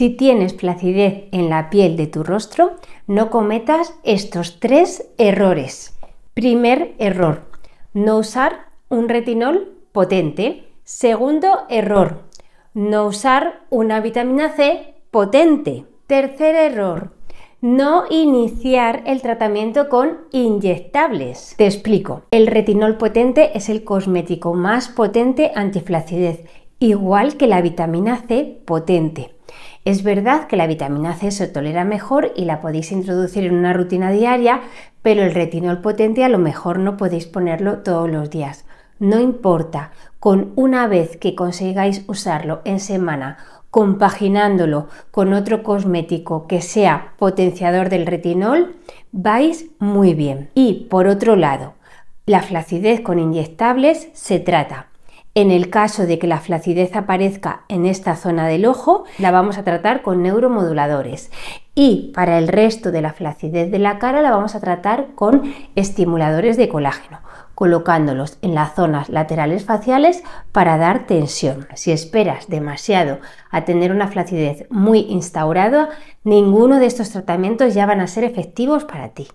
Si tienes flacidez en la piel de tu rostro, no cometas estos tres errores. Primer error, no usar un retinol potente. Segundo error, no usar una vitamina C potente. Tercer error, no iniciar el tratamiento con inyectables. Te explico. El retinol potente es el cosmético más potente antiflacidez, igual que la vitamina C potente. Es verdad que la vitamina C se tolera mejor y la podéis introducir en una rutina diaria, pero el retinol potente a lo mejor no podéis ponerlo todos los días. No importa, con una vez que consigáis usarlo en semana, compaginándolo con otro cosmético que sea potenciador del retinol, vais muy bien. Y por otro lado, la flacidez con inyectables se trata. En el caso de que la flacidez aparezca en esta zona del ojo, la vamos a tratar con neuromoduladores. Y para el resto de la flacidez de la cara la vamos a tratar con estimuladores de colágeno, colocándolos en las zonas laterales faciales para dar tensión. Si esperas demasiado a tener una flacidez muy instaurada, ninguno de estos tratamientos ya van a ser efectivos para ti.